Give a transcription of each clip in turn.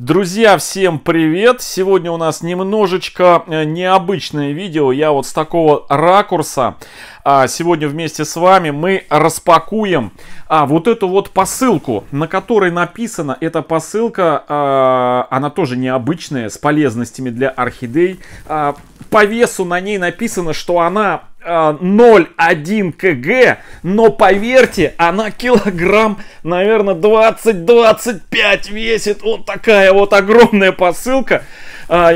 Друзья, всем привет! Сегодня у нас немножечко э, необычное видео. Я вот с такого ракурса а, сегодня вместе с вами мы распакуем а, вот эту вот посылку, на которой написано, эта посылка, а, она тоже необычная, с полезностями для орхидей. А, по весу на ней написано, что она 0,1 кг, но поверьте, она килограмм, наверное, 20-25 весит. Вот такая вот огромная посылка. А,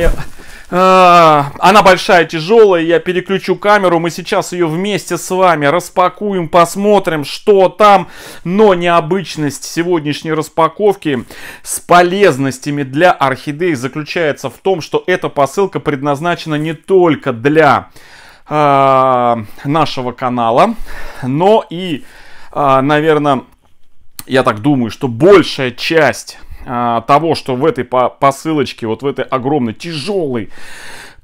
а, она большая, тяжелая, я переключу камеру, мы сейчас ее вместе с вами распакуем, посмотрим, что там, но необычность сегодняшней распаковки с полезностями для орхидей заключается в том, что эта посылка предназначена не только для а, нашего канала, но и, а, наверное, я так думаю, что большая часть а, того, что в этой посылочке, вот в этой огромной тяжелой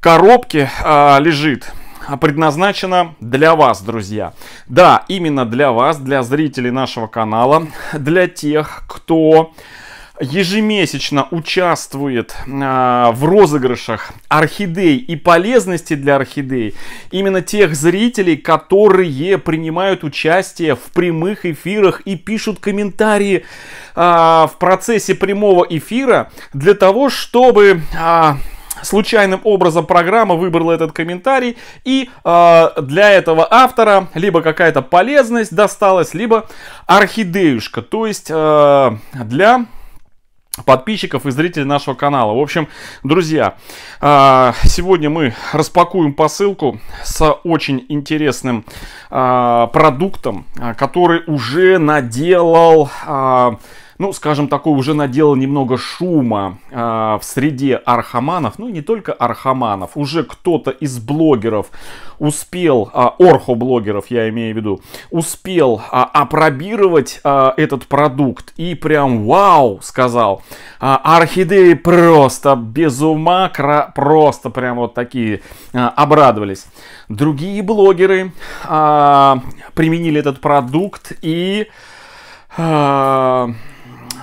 коробке лежит, предназначена для вас, друзья. Да, именно для вас, для зрителей нашего канала, для тех, кто ежемесячно участвует а, в розыгрышах орхидей и полезности для орхидей именно тех зрителей, которые принимают участие в прямых эфирах и пишут комментарии а, в процессе прямого эфира для того, чтобы... А, случайным образом программа выбрала этот комментарий, и э, для этого автора либо какая-то полезность досталась, либо орхидеюшка, то есть э, для подписчиков и зрителей нашего канала. В общем, друзья, а, сегодня мы распакуем посылку с очень интересным а, продуктом, а, который уже наделал ну, скажем, такой уже наделал немного шума э, в среде архаманов, ну, и не только архаманов, уже кто-то из блогеров успел, э, орхоблогеров я имею в виду, успел э, опробировать э, этот продукт и прям вау сказал. Э, орхидеи просто без ума, кра- просто прям вот такие э, обрадовались. Другие блогеры э, применили этот продукт и... Э,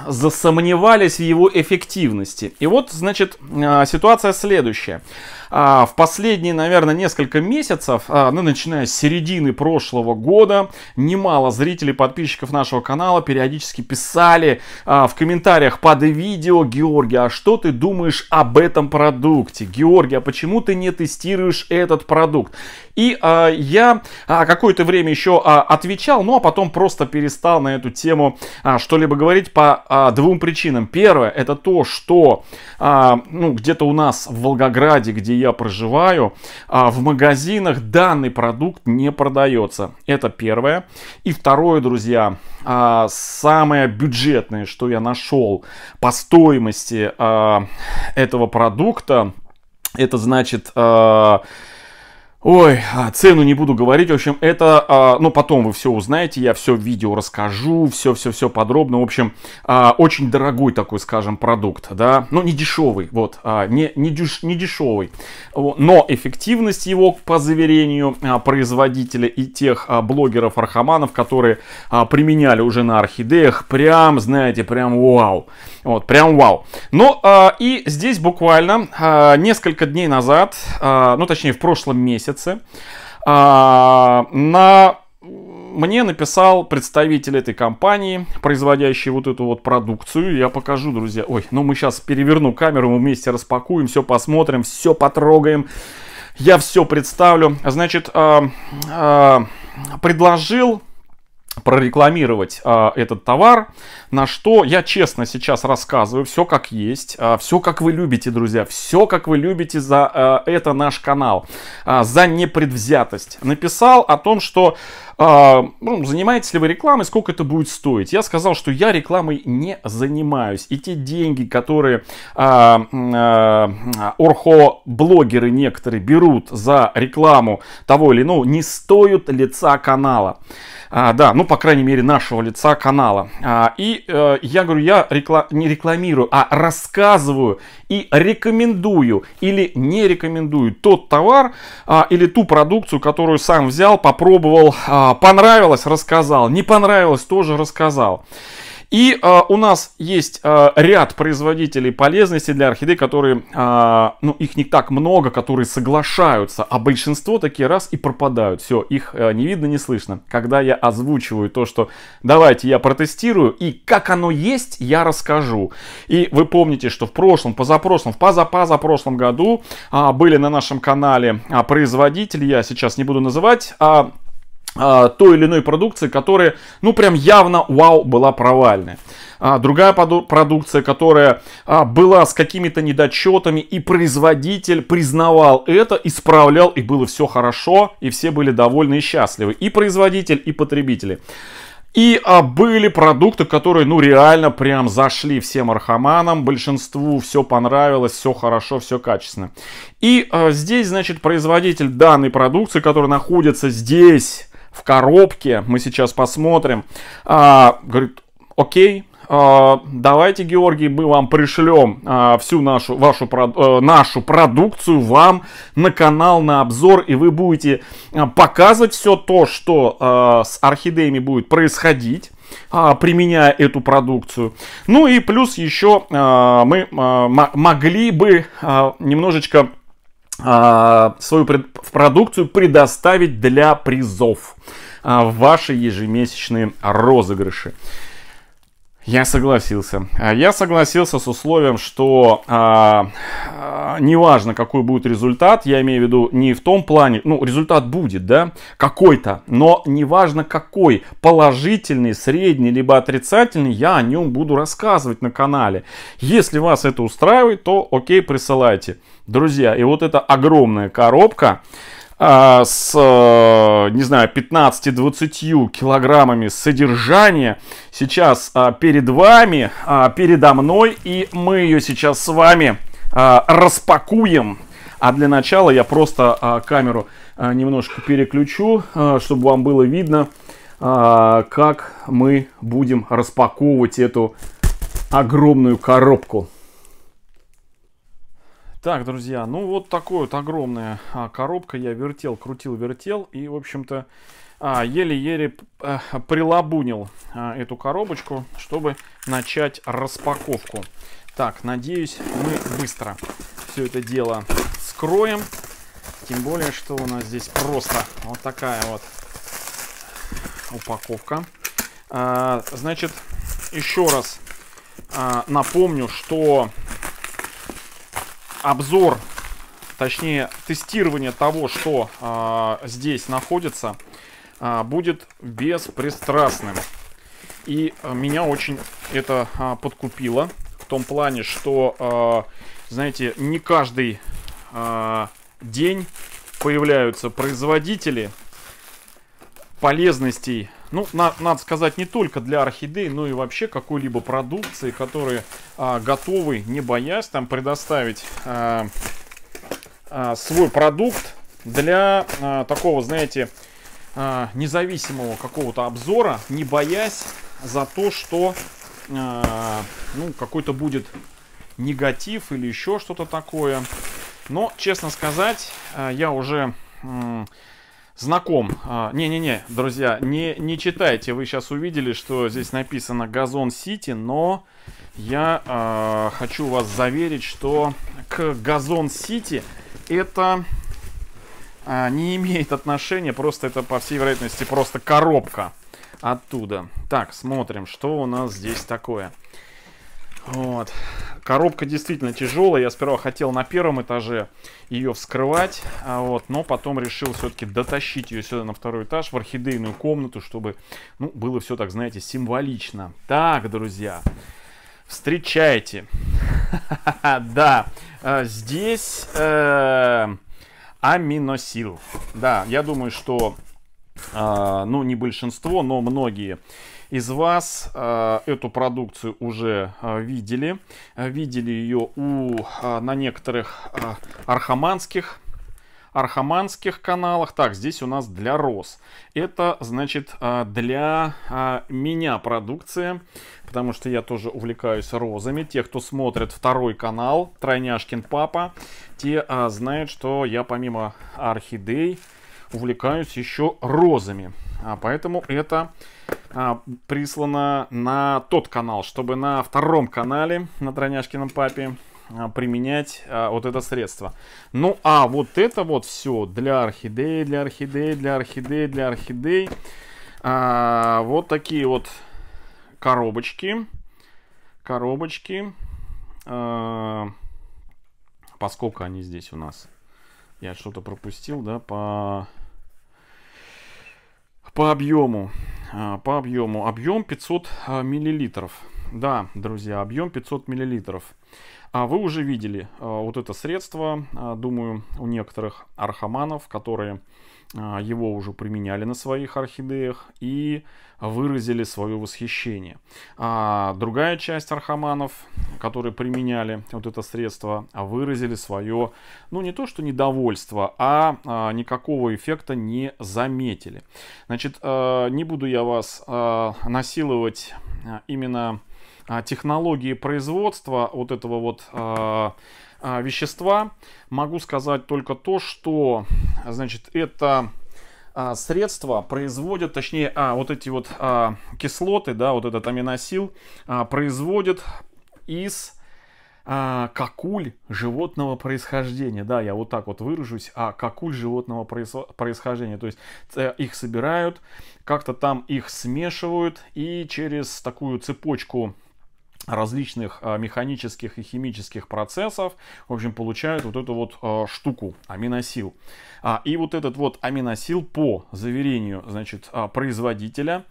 засомневались в его эффективности. И вот, значит, э, ситуация следующая. А, в последние, наверное, несколько месяцев, а, ну, начиная с середины прошлого года, немало зрителей, подписчиков нашего канала периодически писали а, в комментариях под видео, Георгий, а что ты думаешь об этом продукте? Георгий, а почему ты не тестируешь этот продукт? И а, я а, какое-то время еще а, отвечал, ну а потом просто перестал на эту тему а, что-либо говорить по а, двум причинам. Первое, это то, что а, ну, где-то у нас в Волгограде, где я проживаю, а в магазинах данный продукт не продается. Это первое. И второе, друзья, а, самое бюджетное, что я нашел по стоимости а, этого продукта, это значит Ой, а, цену не буду говорить. В общем, это, а, ну, потом вы все узнаете. Я все видео расскажу, все-все-все подробно. В общем, а, очень дорогой такой, скажем, продукт, да. Ну, не дешевый, вот, не, не, деш, не дешевый. Но эффективность его, по заверению производителя и тех блогеров Архаманов, которые применяли уже на орхидеях, прям, знаете, прям вау. Вот, прям вау. Ну, и здесь буквально несколько дней назад, ну, точнее, в прошлом месяце, месяце а, на мне написал представитель этой компании, производящий вот эту вот продукцию. Я покажу, друзья. Ой, ну мы сейчас переверну камеру, мы вместе распакуем, все посмотрим, все потрогаем. Я все представлю. Значит, э, э, предложил прорекламировать э, этот товар, на что я честно сейчас рассказываю все как есть, э, а, все как вы любите, друзья, все как вы любите за э, это наш канал, э, за непредвзятость. Написал о том, что а, ну, занимаетесь ли вы рекламой, сколько это будет стоить? Я сказал, что я рекламой не занимаюсь. И те деньги, которые а, а, орхо-блогеры некоторые берут за рекламу того или иного, не стоят лица канала. А, да, ну, по крайней мере, нашего лица канала. А, и а, я говорю, я рекла... не рекламирую, а рассказываю и рекомендую или не рекомендую тот товар а, или ту продукцию, которую сам взял, попробовал, а, Понравилось, рассказал. Не понравилось, тоже рассказал. И э, у нас есть э, ряд производителей полезности для орхидей, которые, э, ну, их не так много, которые соглашаются, а большинство такие раз и пропадают. Все, их э, не видно, не слышно. Когда я озвучиваю то, что давайте я протестирую, и как оно есть, я расскажу. И вы помните, что в прошлом, позапрошлом, в позапозапрошлом году э, были на нашем канале э, производители, я сейчас не буду называть, э, а, той или иной продукции, которая, ну, прям явно, вау, была провальная. А, другая продукция, которая а, была с какими-то недочетами, и производитель признавал это, исправлял, и было все хорошо, и все были довольны и счастливы. И производитель, и потребители. И а, были продукты, которые, ну, реально прям зашли всем архаманам, большинству все понравилось, все хорошо, все качественно. И а, здесь, значит, производитель данной продукции, которая находится здесь, в коробке. Мы сейчас посмотрим. А, говорит, окей, а, давайте, Георгий, мы вам пришлем а, всю нашу, вашу, э, нашу продукцию вам на канал, на обзор, и вы будете а, показывать все то, что с орхидеями будет происходить применяя эту продукцию. Ну и плюс еще мы могли бы немножечко а, свою пред... продукцию предоставить для призов а, в ваши ежемесячные розыгрыши. Я согласился. А, я согласился с условием, что а, а, неважно, какой будет результат, я имею в виду не в том плане, ну, результат будет, да, какой-то, но неважно какой, положительный, средний, либо отрицательный, я о нем буду рассказывать на канале. Если вас это устраивает, то окей, присылайте. Друзья, и вот эта огромная коробка, а, с, э, не знаю, 15-20 килограммами содержания сейчас а, перед вами, а, передо мной, и мы ее сейчас с вами распакуем. А для начала я просто камеру немножко переключу, чтобы вам было видно, как мы будем распаковывать эту огромную коробку. Так, друзья, ну вот такая вот огромная а, коробка. Я вертел, крутил, вертел. И, в общем-то, а, еле-еле а, прилабунил а, эту коробочку, чтобы начать распаковку. Так, надеюсь, мы быстро все это дело скроем. Тем более, что у нас здесь просто вот такая вот упаковка. А, значит, еще раз а, напомню, что обзор, точнее тестирование того, что а, здесь находится, а, будет беспристрастным. И меня очень это а, подкупило в том плане, что, а, знаете, не каждый а, день появляются производители полезностей ну, на, надо сказать, не только для орхидей, но и вообще какой-либо продукции, которые а, готовы, не боясь, там предоставить а, а, свой продукт для а, такого, знаете, а, независимого какого-то обзора, не боясь за то, что а, ну, какой-то будет негатив или еще что-то такое. Но, честно сказать, а, я уже знаком. А, не-не-не, а, друзья, не, не читайте. Вы сейчас увидели, что здесь написано «Газон Сити», но я а, хочу вас заверить, что к «Газон Сити» это а, не имеет отношения, просто это, по всей вероятности, просто коробка оттуда. Так, смотрим, что у нас здесь такое. Вот. Коробка действительно тяжелая. Я сперва хотел на первом этаже ее вскрывать, а вот, но потом решил все-таки дотащить ее сюда на второй этаж, в орхидейную комнату, чтобы ну, было все так, знаете, символично. Так, друзья, встречайте. Да, э, здесь э, аминосил. Да, я думаю, что, э, ну, не большинство, но многие из вас э, эту продукцию уже э, видели. Э, видели ее у, э, на некоторых э, архаманских архаманских каналах. Так, здесь у нас для роз. Это, значит, э, для э, меня продукция, потому что я тоже увлекаюсь розами. Те, кто смотрит второй канал, Тройняшкин Папа, те знают, что я помимо орхидей увлекаюсь еще розами. А поэтому это а, прислана на тот канал, чтобы на втором канале, на Троняшкином папе, а, применять а, вот это средство. Ну а вот это вот все для орхидей, для орхидей, для орхидей, для орхидей. А, вот такие вот коробочки. Коробочки. А, поскольку они здесь у нас. Я что-то пропустил, да, по по объему. А, по объему. Объем 500 а, миллилитров. Да, друзья, объем 500 миллилитров. А вы уже видели а, вот это средство, а, думаю, у некоторых архаманов, которые а, его уже применяли на своих орхидеях и выразили свое восхищение. А другая часть архаманов, которые применяли вот это средство, выразили свое, ну не то что недовольство, а, а никакого эффекта не заметили. Значит, не буду я вас насиловать именно а, технологии производства вот этого вот а, а, вещества, могу сказать только то, что, значит, это средства производят, точнее, а, вот эти вот а, кислоты, да, вот этот аминосил а, производят из а, какуль животного происхождения. Да, я вот так вот выражусь, а какуль животного проис происхождения. То есть э, их собирают, как-то там их смешивают и через такую цепочку различных а, механических и химических процессов, в общем, получают вот эту вот а, штуку, аминосил. А, и вот этот вот аминосил по заверению, значит, производителя,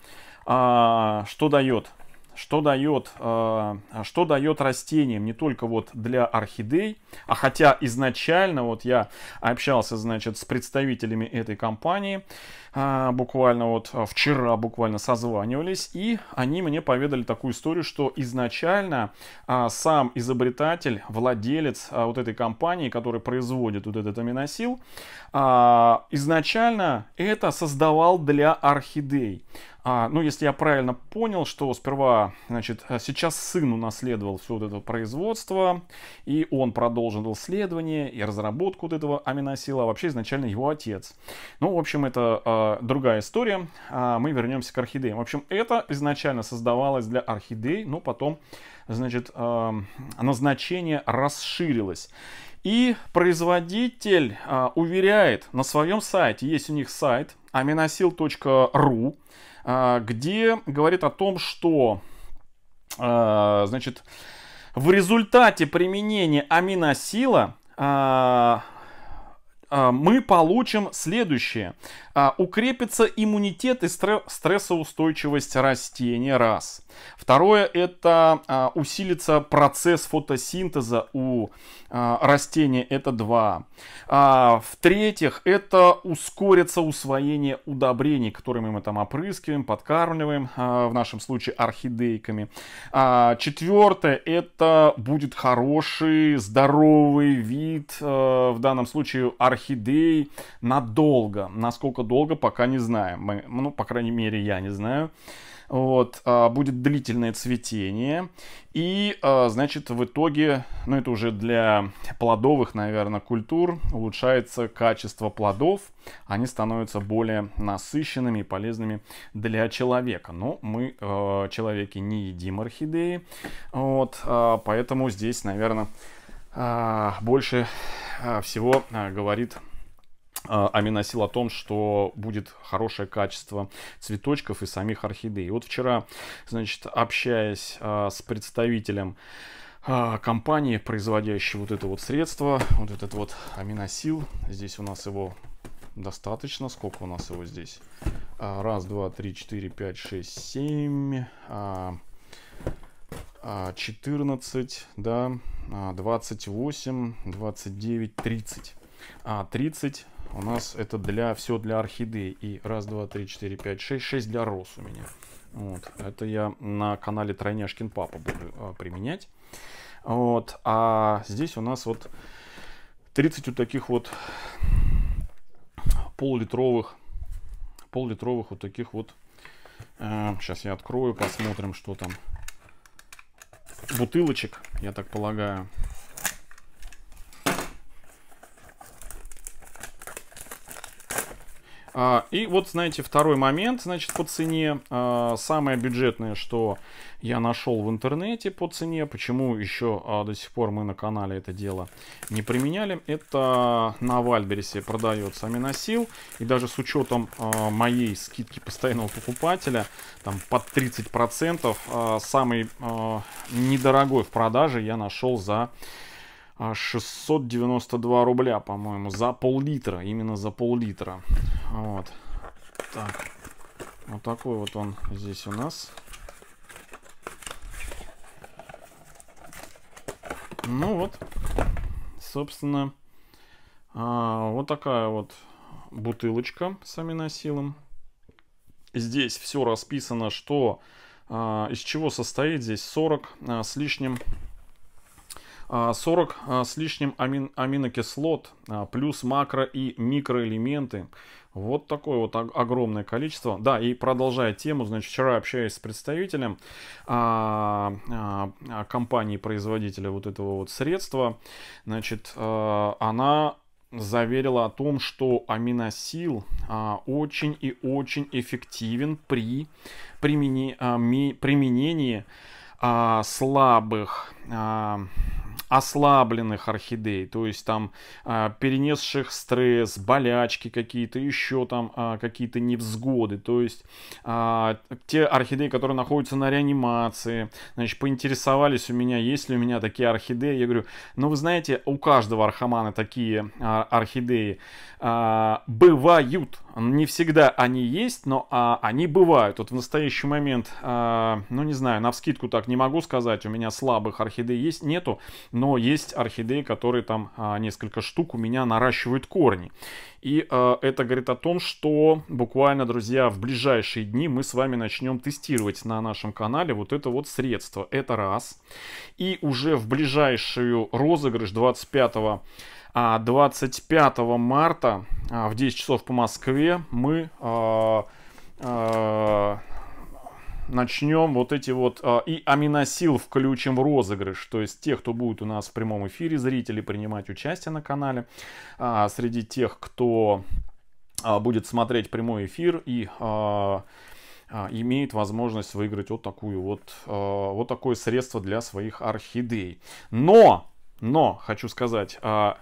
что дает? что дает, э, что дает растениям не только вот для орхидей, а хотя изначально вот я общался, значит, с представителями этой компании, э, буквально вот вчера буквально созванивались, и они мне поведали такую историю, что изначально э, сам изобретатель, владелец вот этой компании, который производит вот этот аминосил, изначально это создавал для орхидей. А, ну, если я правильно понял, что сперва, значит, э, сейчас сын унаследовал все вот это производство, и он продолжил исследование и разработку вот этого аминосила, а вообще изначально его отец. Ну, в общем, это а, другая история. А, мы вернемся к орхидеям. В общем, это изначально создавалось для орхидей, но потом, значит, а, назначение расширилось. И производитель а, уверяет на своем сайте, есть у них сайт aminosil.ru, а, где говорит о том, что, а, значит, в результате применения аминосила а, а, мы получим следующее. А, укрепится иммунитет и стрессоустойчивость растения, раз. Второе, это а, усилится процесс фотосинтеза у растения, это два. В-третьих, это ускорится усвоение удобрений, которыми мы там опрыскиваем, подкармливаем, в нашем случае орхидейками. Четвертое, это будет хороший, здоровый вид, в данном случае орхидейки орхидей надолго. Насколько долго, пока не знаем. Мы, ну, по крайней мере, я не знаю. Вот, а, будет длительное цветение. И, а, значит, в итоге, ну, это уже для плодовых, наверное, культур, улучшается качество плодов. Они становятся более насыщенными и полезными для человека. Но мы, а, человеки, не едим орхидеи. Вот, а, поэтому здесь, наверное а, больше а, всего а, говорит аминосил о том, что будет хорошее качество цветочков и самих орхидей. Вот вчера, значит, общаясь с представителем компании, производящей вот это вот средство, вот этот вот аминосил, здесь у нас его достаточно, сколько у нас его здесь? Раз, два, три, четыре, пять, шесть, семь, 14, а, да, 28, 29, 30. А 30 а, у нас это для все для орхидеи. И раз, два, три, четыре, пять, шесть. Шесть для роз у меня. Вот. Это я на канале Тройняшкин Папа буду а, применять. Вот. А здесь у нас вот 30 вот таких вот пол-литровых, пол-литровых вот таких вот. Э, сейчас я открою, посмотрим, что там бутылочек, я так полагаю. А, и вот, знаете, второй момент, значит, по цене. А, самое бюджетное, что я нашел в интернете по цене, почему еще а, до сих пор мы на канале это дело не применяли, это на Вальберисе продается аминосил. И даже с учетом моей скидки постоянного покупателя, там под 30%, самый недорогой в продаже я нашел за 692 а, рубля, по-моему, за пол-литра, именно за пол-литра. Вот. Так. Вот такой вот он здесь у нас. Ну вот, собственно, а, вот такая вот бутылочка с аминосилом. Здесь все расписано, что а, из чего состоит здесь 40 с лишним 40 а, а, с лишним амин аминокислот, а, плюс макро- и микроэлементы. Вот такое вот огромное количество. Да, и продолжая тему, значит, вчера общаясь с представителем а, а, компании-производителя вот этого вот средства, значит, а, она заверила о том, что аминосил а, очень и очень эффективен при примени, а, ми, применении а, слабых а, ослабленных орхидей, то есть там э, перенесших стресс, болячки какие-то, еще там э, какие-то невзгоды, то есть э, те орхидеи, которые находятся на реанимации, значит, поинтересовались у меня, есть ли у меня такие орхидеи, я говорю, ну вы знаете, у каждого архамана такие э, орхидеи э, бывают, не всегда они есть, но а, они бывают. Вот в настоящий момент, а, ну не знаю, на вскидку так не могу сказать, у меня слабых орхидей есть, нету, но есть орхидеи, которые там а, несколько штук у меня наращивают корни. И э, это говорит о том, что буквально, друзья, в ближайшие дни мы с вами начнем тестировать на нашем канале вот это вот средство. Это раз. И уже в ближайшую розыгрыш 25 25 а, марта а, в 10 часов по Москве мы а, начнем вот эти вот и аминосил включим в розыгрыш, то есть тех, кто будет у нас в прямом эфире, зрители принимать участие на канале, среди тех, кто будет смотреть прямой эфир и имеет возможность выиграть вот такую вот вот такое средство для своих орхидей. Но но, хочу сказать, а,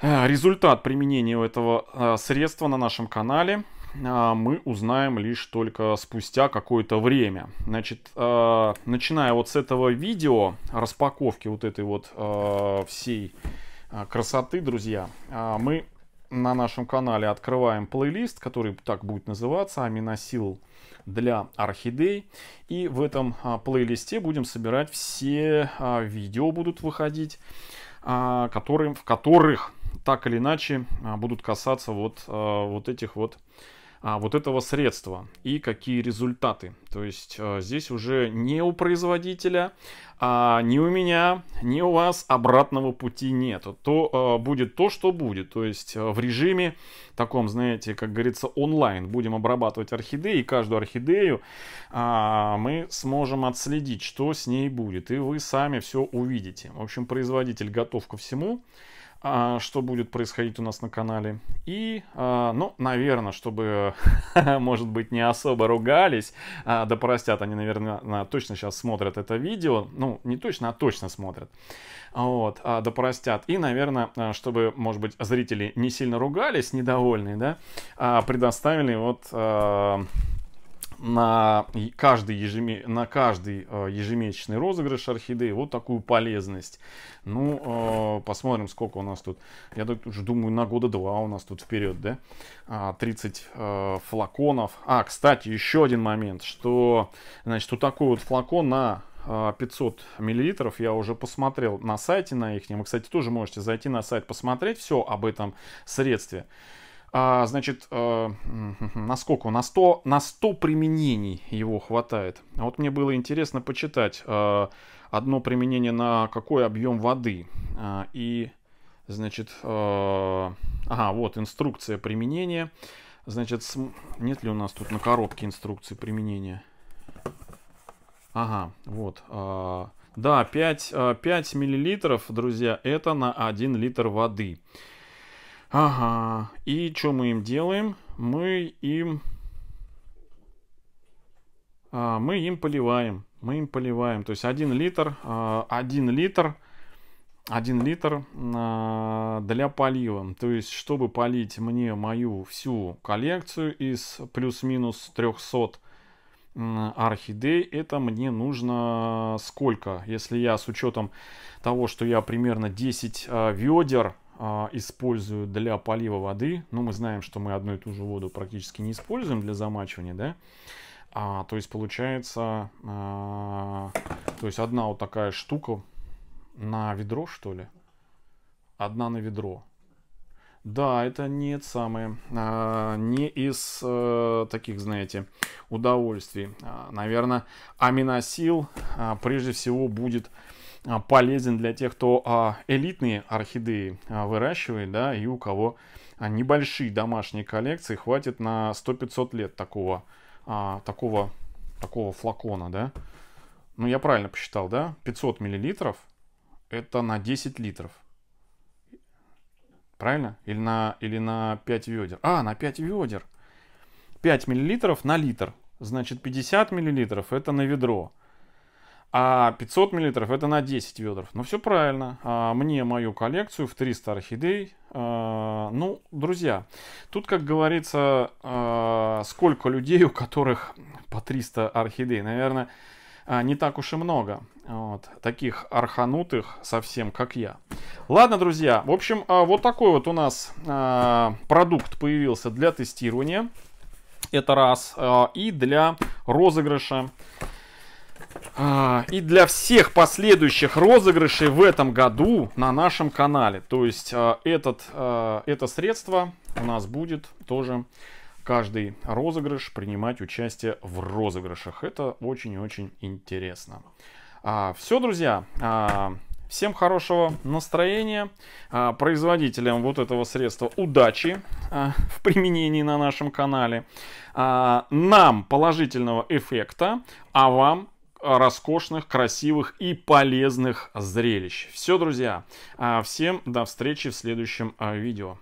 а, результат применения этого а, средства на нашем канале мы узнаем лишь только спустя какое-то время. Значит, начиная вот с этого видео, распаковки вот этой вот всей красоты, друзья, мы на нашем канале открываем плейлист, который так будет называться «Аминосил для орхидей. И в этом а, плейлисте будем собирать все а, видео будут выходить, а, которые, в которых так или иначе будут касаться вот, вот этих вот а, вот этого средства и какие результаты. То есть а, здесь уже не у производителя, а, не у меня, не у вас обратного пути нет. То а, будет то, что будет. То есть а, в режиме таком, знаете, как говорится, онлайн будем обрабатывать орхидеи. И каждую орхидею мы сможем отследить, что с ней будет. И вы сами все увидите. В общем, производитель готов ко всему. А, что будет происходить у нас на канале. И, а, ну, наверное, чтобы, может быть, не особо ругались, а, да простят, они, наверное, точно сейчас смотрят это видео. Ну, не точно, а точно смотрят. Вот, да простят. И, наверное, чтобы, может быть, зрители не сильно ругались, недовольные, да, предоставили вот на каждый, ежеме... на каждый э, ежемесячный розыгрыш орхидеи вот такую полезность. Ну, э, посмотрим, сколько у нас тут. Я так уже думаю, на года два у нас тут вперед, да? А, 30 э, флаконов. А, кстати, еще один момент, что, значит, вот такой вот флакон на 500 э, миллилитров я уже посмотрел на сайте на их. Вы, кстати, тоже можете зайти на сайт, посмотреть все об этом средстве. А, значит, э, на сколько? На 100, на 100 применений его хватает. Вот мне было интересно почитать э, одно применение на какой объем воды. Э, и, значит, э, ага, вот инструкция применения. Значит, см... нет ли у нас тут на коробке инструкции применения? Ага, вот. Э, да, 5, 5 э, миллилитров, друзья, это на 1 литр воды. Ага. И что мы им делаем? Мы им... А, мы им поливаем. Мы им поливаем. То есть 1 литр, 1 а, литр, 1 литр а, для полива. То есть, чтобы полить мне мою всю коллекцию из плюс-минус 300 орхидей, это мне нужно сколько? Если я с учетом того, что я примерно 10 а, ведер а, использую для полива воды, ну, мы знаем, что мы одну и ту же воду практически не используем для замачивания, да, а, то есть получается, а, то есть одна вот такая штука на ведро, что ли, одна на ведро. Да, это не самое, а, не из а, таких, знаете, удовольствий. А, наверное, аминосил а, прежде всего будет а, полезен для тех, кто а, элитные орхидеи а, выращивает, да, и у кого небольшие домашние коллекции, хватит на 100-500 лет такого, такого, такого флакона, да. Ну, я правильно посчитал, да? 500 миллилитров это на 10 литров. Правильно? Или на, или на 5 ведер. А, на 5 ведер. 5 миллилитров на литр. Значит, 50 миллилитров это на ведро. А 500 миллилитров это на 10 ведров. Ну, все правильно. А мне мою коллекцию в 300 орхидей. А, ну, друзья, тут, как говорится, а, сколько людей, у которых по 300 орхидей. Наверное, а, не так уж и много. Вот, таких арханутых совсем, как я. Ладно, друзья. В общем, а, вот такой вот у нас а, продукт появился для тестирования. Это раз. И для розыгрыша. А, и для всех последующих розыгрышей в этом году на нашем канале. То есть а, этот, а, это средство у нас будет тоже каждый розыгрыш принимать участие в розыгрышах. Это очень-очень интересно. Все, друзья. Всем хорошего настроения, производителям вот этого средства удачи в применении на нашем канале, нам положительного эффекта, а вам роскошных, красивых и полезных зрелищ. Все, друзья. А, всем до встречи в следующем а, видео.